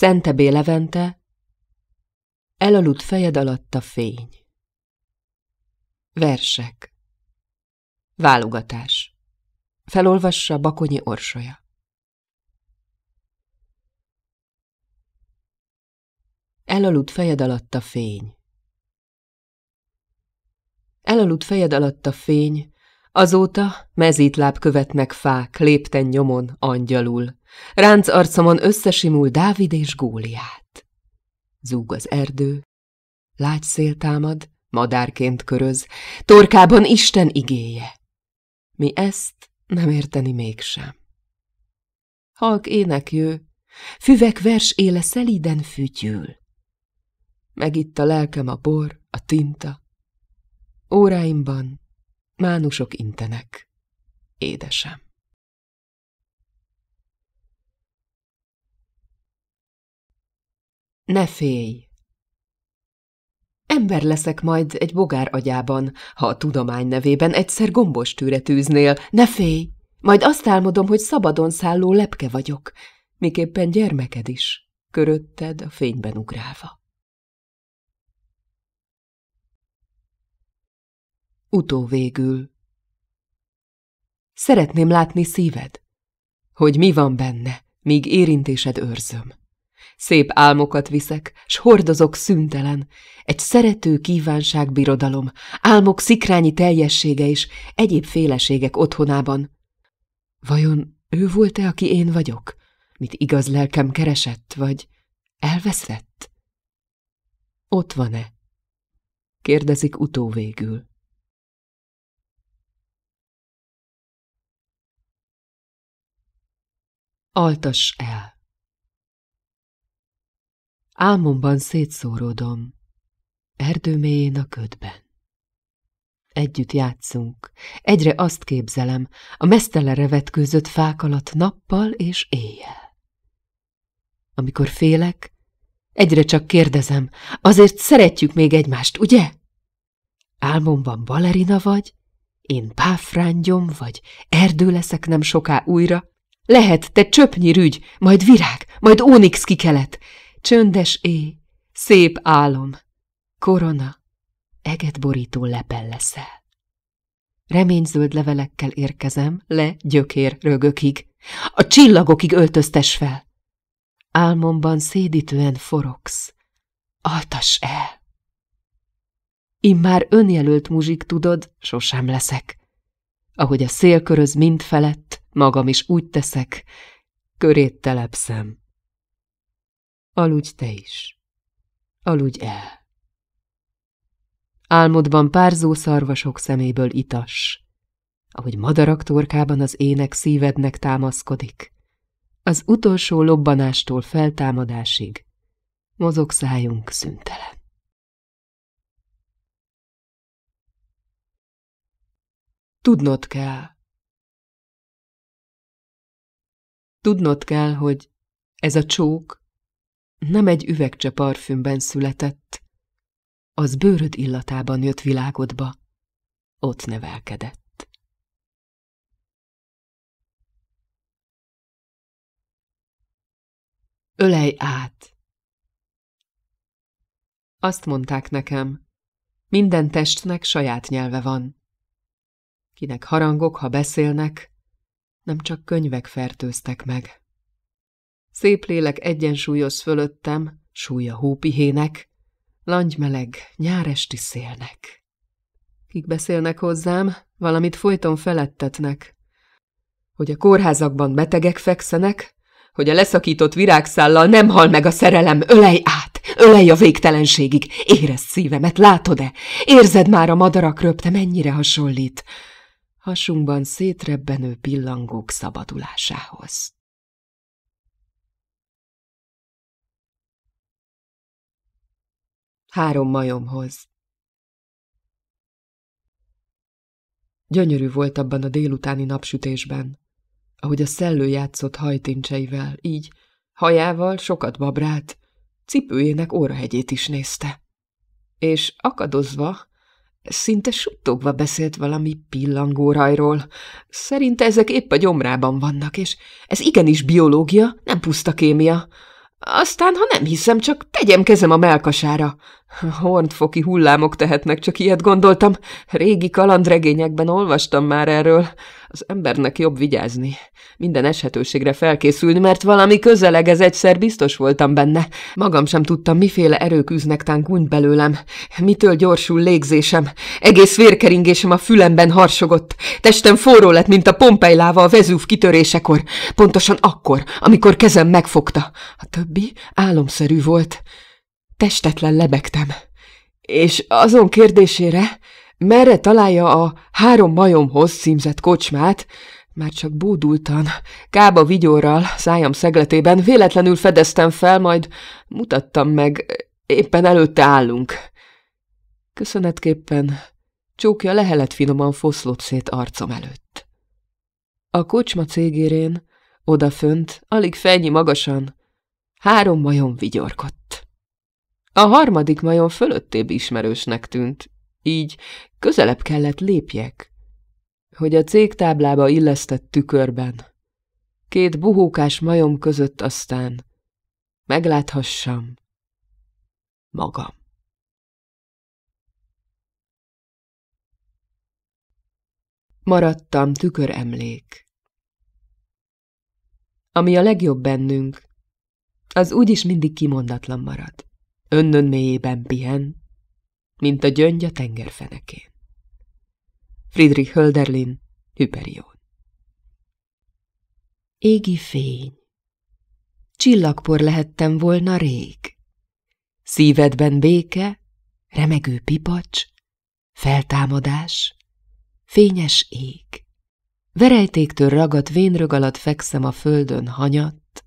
Szente Bélevente, elaludt fejed alatt a fény. Versek Válogatás Felolvassa Bakonyi Orsolya Elaludt fejed alatt a fény. Elaludt fejed alatt a fény, azóta mezítláb követnek fák, lépten nyomon, angyalul. Ránc arcomon összesimul Dávid és Góliát. Zúg az erdő, lágy szél támad, madárként köröz, torkában Isten igéje. Mi ezt nem érteni mégsem. Halk énekjő, füvek vers éle szelíden fütyül. Megitt a lelkem a bor, a tinta. Óráimban mánusok intenek, édesem. Ne félj! Ember leszek majd egy bogár agyában, ha a tudomány nevében egyszer gombos tűre tűznél. Ne félj! Majd azt álmodom, hogy szabadon szálló lepke vagyok, miképpen gyermeked is, körötted a fényben ugrálva. Utóvégül Szeretném látni szíved, hogy mi van benne, míg érintésed őrzöm. Szép álmokat viszek, s hordozok szüntelen. Egy szerető kívánság birodalom, álmok szikrányi teljessége és egyéb féleségek otthonában. Vajon ő volt-e, aki én vagyok? Mit igaz lelkem keresett, vagy elveszett? Ott van-e? Kérdezik utóvégül. Altas el. Álmomban szétszóródom, erdőmélyén a ködben. Együtt játszunk, egyre azt képzelem, a mesztelere vetkőzött fák alatt nappal és éjjel. Amikor félek, egyre csak kérdezem, azért szeretjük még egymást, ugye? Álmomban balerina vagy, én páfrángyom vagy, erdő leszek nem soká újra, lehet, te csöpnyi rügy, majd virág, majd ónix kikelet, csöndes éj, szép álom, korona, egetborító lepel leszel. Reményzöld levelekkel érkezem le gyökér rögökig, a csillagokig öltöztes fel. Álmomban szédítően forogsz, altas el. Immár önjelölt muzsik tudod, sosem leszek. Ahogy a szél köröz mind felett, magam is úgy teszek, körét telepszem Aludj te is. Aludj el. Álmodban párzó szarvasok szeméből itas, ahogy madarak torkában az ének szívednek támaszkodik, az utolsó lobbanástól feltámadásig mozog szájunk szüntelen. Tudnod kell. Tudnod kell, hogy ez a csók nem egy üvegcse parfümben született, az bőröd illatában jött világodba, ott nevelkedett. Ölej át! Azt mondták nekem, minden testnek saját nyelve van. Kinek harangok, ha beszélnek, nem csak könyvek fertőztek meg. Szép lélek egyensúlyoz fölöttem, súlya hópihének, meleg, nyáresti szélnek. Kik beszélnek hozzám, valamit folyton felettetnek. Hogy a kórházakban betegek fekszenek, hogy a leszakított virágszállal nem hal meg a szerelem, ölej át, ölej a végtelenségig, Érez szívemet, látod-e? Érzed már a madarak röpte, mennyire hasonlít? Hasunkban szétrebbenő pillangók szabadulásához. három majomhoz. Gyönyörű volt abban a délutáni napsütésben, ahogy a szellő játszott hajtincseivel, így hajával sokat babrált, cipőjének órahegyét is nézte. És akadozva, szinte suttogva beszélt valami pillangórajról. Szerinte ezek épp a gyomrában vannak, és ez igenis biológia, nem puszta kémia. Aztán, ha nem hiszem, csak tegyem kezem a melkasára, Hornfoki hullámok tehetnek, csak ilyet gondoltam. Régi kalandregényekben olvastam már erről. Az embernek jobb vigyázni. Minden eshetőségre felkészülni, mert valami közeleg ez egyszer biztos voltam benne. Magam sem tudtam, miféle erők üznek tánkunyt belőlem. Mitől gyorsul légzésem. Egész vérkeringésem a fülemben harsogott. Testem forró lett, mint a pompejláva a vezúv kitörésekor. Pontosan akkor, amikor kezem megfogta. A többi álomszerű volt testetlen lebegtem. És azon kérdésére, merre találja a három majomhoz címzett kocsmát, már csak bódultan, kába vigyorral, szájam szegletében véletlenül fedeztem fel, majd mutattam meg, éppen előtte állunk. Köszönetképpen csókja lehelet finoman foszlott szét arcom előtt. A kocsma cégérén, odafönt, alig fejnyi magasan, három majom vigyorkott. A harmadik majom fölöttébb ismerősnek tűnt, így közelebb kellett lépjek, hogy a cégtáblába illesztett tükörben. Két buhókás majom között aztán megláthassam magam. Maradtam tükör emlék. Ami a legjobb bennünk, az úgyis mindig kimondatlan marad. Önnön mélyében pihen, mint a gyöngy a tengerfenekén. Friedrich Hölderlin, Hyperion Égi fény Csillagpor lehettem volna rég. Szívedben béke, remegő pipacs, feltámadás, fényes ég. Verejtéktől ragadt vénrög alatt fekszem a földön hanyatt,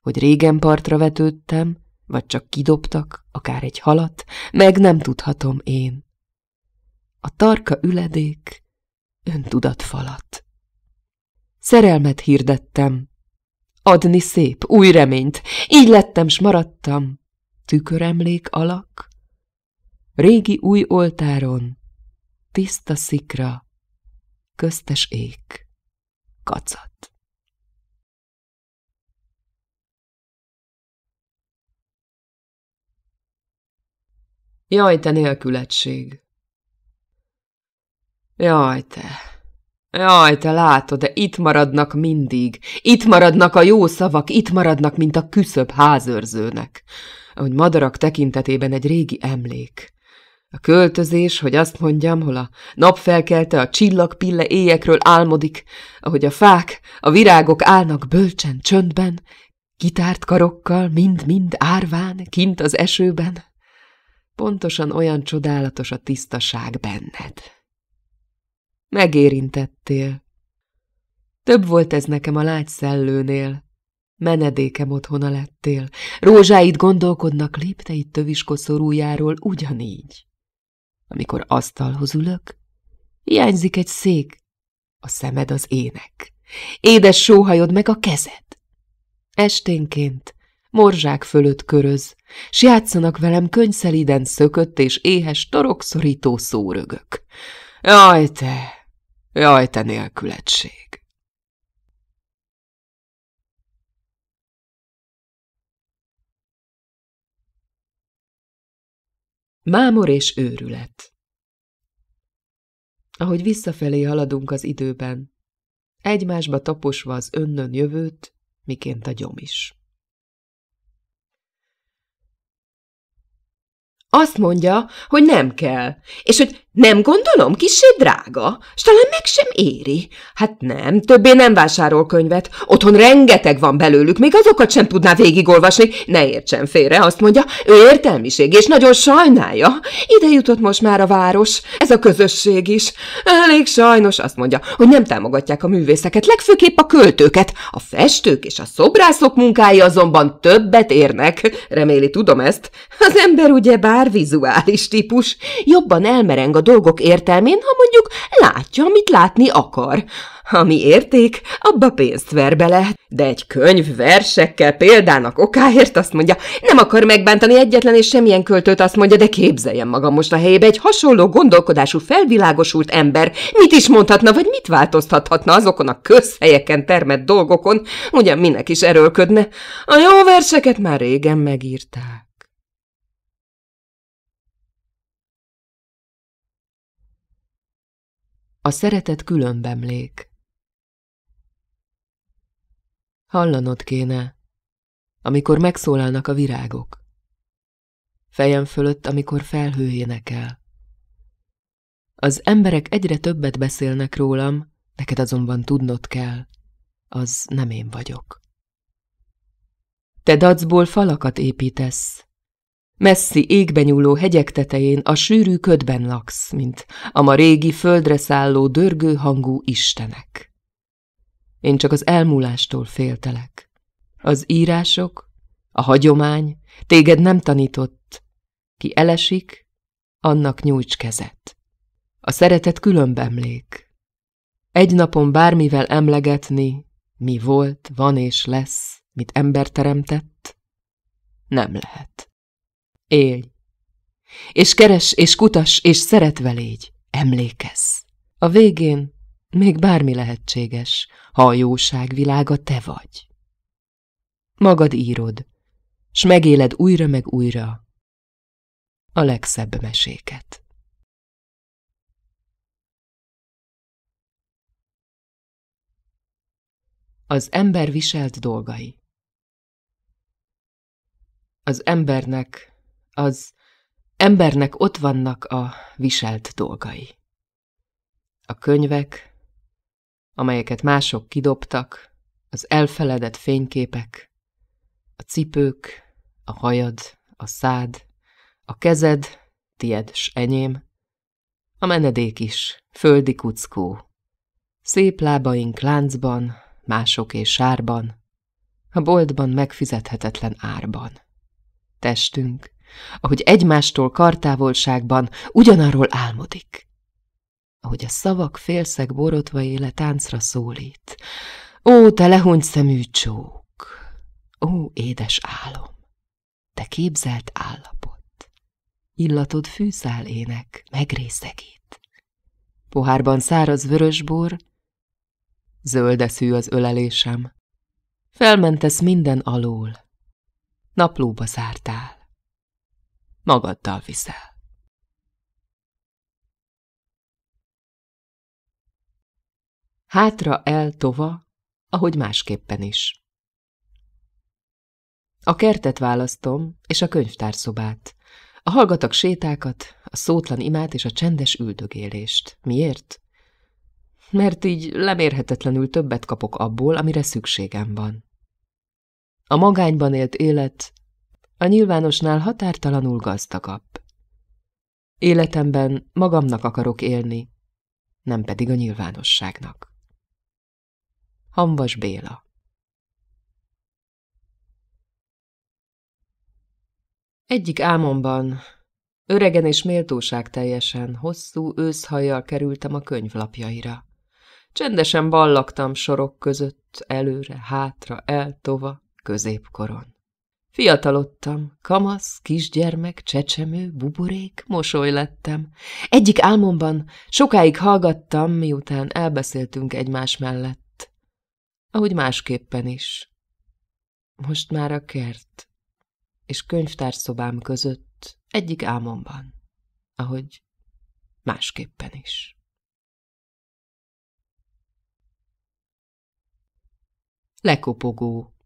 hogy régen partra vetődtem, vagy csak kidobtak, akár egy halat, meg nem tudhatom én. A tarka üledék öntudat falat. Szerelmet hirdettem, adni szép, új reményt, így lettem s maradtam, tüköremlék alak, régi új oltáron, tiszta szikra, köztes ég, kacat. Jaj, te nélkületség! Jaj, te! Jaj, te látod, de itt maradnak mindig. Itt maradnak a jó szavak, itt maradnak, mint a küszöb házőrzőnek. Ahogy madarak tekintetében egy régi emlék. A költözés, hogy azt mondjam, hol a nap felkelte, a csillagpille éjekről álmodik, ahogy a fák, a virágok állnak bölcsen csöndben, kitárt karokkal, mind-mind árván, kint az esőben. Pontosan olyan csodálatos a tisztaság benned. Megérintettél. Több volt ez nekem a lágy szellőnél. Menedékem otthona lettél. Rózsáid gondolkodnak lépteid töviskoszorújáról ugyanígy. Amikor asztalhoz ülök, hiányzik egy szék, a szemed az ének. Édes sóhajod meg a kezed. Esténként Morzsák fölött köröz, s játszanak velem könyszeliden szökött és éhes torokszorító szórögök. Jaj te! Jaj te nélkületség! Mámor és őrület Ahogy visszafelé haladunk az időben, egymásba taposva az önnön jövőt, miként a gyom is. Azt mondja, hogy nem kell, és hogy nem gondolom, kissé drága, s talán meg sem éri. Hát nem, többé nem vásárol könyvet. Otthon rengeteg van belőlük, még azokat sem tudná végigolvasni. Ne értsen félre, azt mondja, ő értelmiség, és nagyon sajnálja. Ide jutott most már a város, ez a közösség is. Elég sajnos, azt mondja, hogy nem támogatják a művészeket, legfőképp a költőket. A festők és a szobrászok munkái azonban többet érnek, reméli tudom ezt. Az ember ugye bár vizuális típus, jobban elmereng a dolgok értelmén, ha mondjuk látja, amit látni akar. Ami érték, abba pénzt ver bele, de egy könyv versekkel példának okáért azt mondja, nem akar megbántani egyetlen és semmilyen költőt, azt mondja, de képzeljen magam most a helyébe egy hasonló gondolkodású felvilágosult ember, mit is mondhatna, vagy mit változtathatna azokon a közhelyeken termett dolgokon, ugyan minek is erőlködne. A jó verseket már régen megírták. A szeretet különbemlék. Hallanod kéne, amikor megszólalnak a virágok. Fejem fölött, amikor felhő énekel. Az emberek egyre többet beszélnek rólam, neked azonban tudnod kell, az nem én vagyok. Te dacból falakat építesz, Messzi égbe nyúló hegyek tetején a sűrű ködben laksz, mint a ma régi földre szálló dörgő hangú istenek. Én csak az elmúlástól féltelek. Az írások, a hagyomány téged nem tanított. Ki elesik, annak nyújts kezet. A szeretet különb emlék. Egy napon bármivel emlegetni, mi volt, van és lesz, mit ember teremtett, nem lehet. Élj! És keres, és kutas, és szeretve légy, emlékezz! A végén még bármi lehetséges, ha a jóság világa te vagy. Magad írod, s megéled újra meg újra a legszebb meséket. Az ember viselt dolgai Az embernek az embernek ott vannak a viselt dolgai. A könyvek, amelyeket mások kidobtak, az elfeledett fényképek, a cipők, a hajad, a szád, a kezed, tied s enyém, a menedék is, földi kuckó. Szép lábaink láncban, másoké sárban, a boltban megfizethetetlen árban. Testünk, ahogy egymástól kartávolságban ugyanarról álmodik, ahogy a szavak félszeg borotva éle táncra szólít. Ó, te lehúny szemű csók! Ó, édes álom! Te képzelt állapot! Illatod fűszálének megrészegít. Pohárban száraz vörösbor, zöldeszű az ölelésem. Felmentesz minden alól. Naplóba zártál magaddal viszel. Hátra el tova, ahogy másképpen is. A kertet választom, és a könyvtárszobát. A hallgatak sétákat, a szótlan imát és a csendes üldögélést. Miért? Mert így lemérhetetlenül többet kapok abból, amire szükségem van. A magányban élt élet a nyilvánosnál határtalanul gazdagabb. Életemben magamnak akarok élni, nem pedig a nyilvánosságnak. Hamvas Béla Egyik álmomban, öregen és méltóság teljesen, hosszú őszhajjal kerültem a könyvlapjaira. Csendesen ballaktam sorok között, előre, hátra, eltova, középkoron. Fiatalodtam, kamasz, kisgyermek, csecsemő, buborék, mosoly lettem. Egyik álmomban sokáig hallgattam, miután elbeszéltünk egymás mellett. Ahogy másképpen is. Most már a kert és könyvtárszobám között egyik álmomban. Ahogy másképpen is. Lekopogó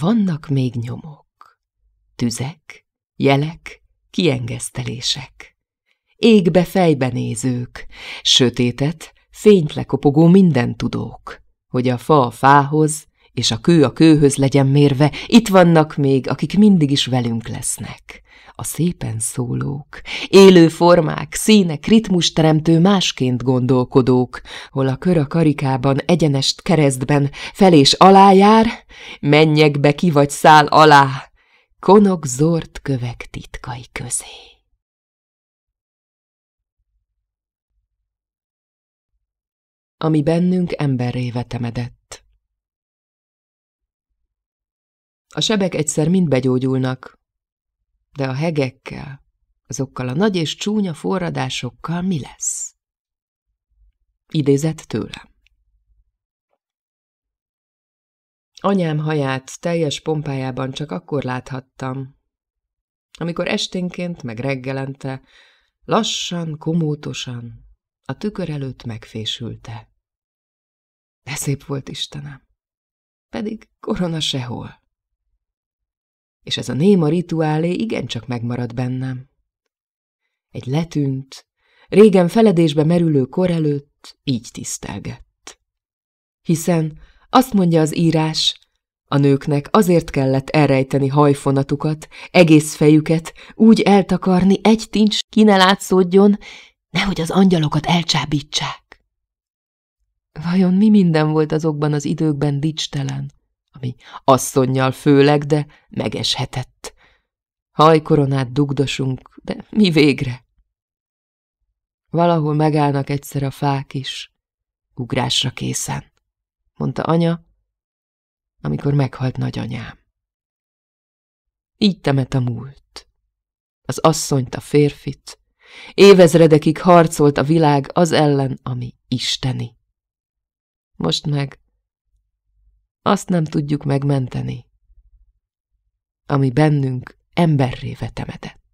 vannak még nyomok, tüzek, jelek, kiengesztelések, égbe fejbenézők, sötétet, fényt lekopogó tudók, hogy a fa a fához, és a kő a kőhöz legyen mérve, itt vannak még, akik mindig is velünk lesznek. A szépen szólók, élő formák, színek, ritmus teremtő másként gondolkodók, hol a kör a karikában, egyenest keresztben, fel és alá jár, be ki vagy szál alá, konok zord kövek titkai közé. ami bennünk emberré vetemedett A sebek egyszer mind begyógyulnak, de a hegekkel, azokkal a nagy és csúnya forradásokkal mi lesz? Idézett tőle. Anyám haját teljes pompájában csak akkor láthattam, amikor esténként meg reggelente lassan, komótosan a tükör előtt megfésülte. De szép volt Istenem, pedig korona sehol és ez a néma rituálé igencsak megmaradt bennem. Egy letűnt, régen feledésbe merülő kor előtt így tisztelgett. Hiszen azt mondja az írás, a nőknek azért kellett elrejteni hajfonatukat, egész fejüket, úgy eltakarni egy tincs ki ne látszódjon, nehogy az angyalokat elcsábítsák. Vajon mi minden volt azokban az időkben dicstelen, ami asszonnyal főleg, de megeshetett. Hajkoronát dugdosunk, de mi végre? Valahol megállnak egyszer a fák is, ugrásra készen, mondta anya, amikor meghalt nagyanyám. Így temet a múlt. Az asszonyt, a férfit, évezredekig harcolt a világ az ellen, ami isteni. Most meg azt nem tudjuk megmenteni, ami bennünk emberré vetemedett.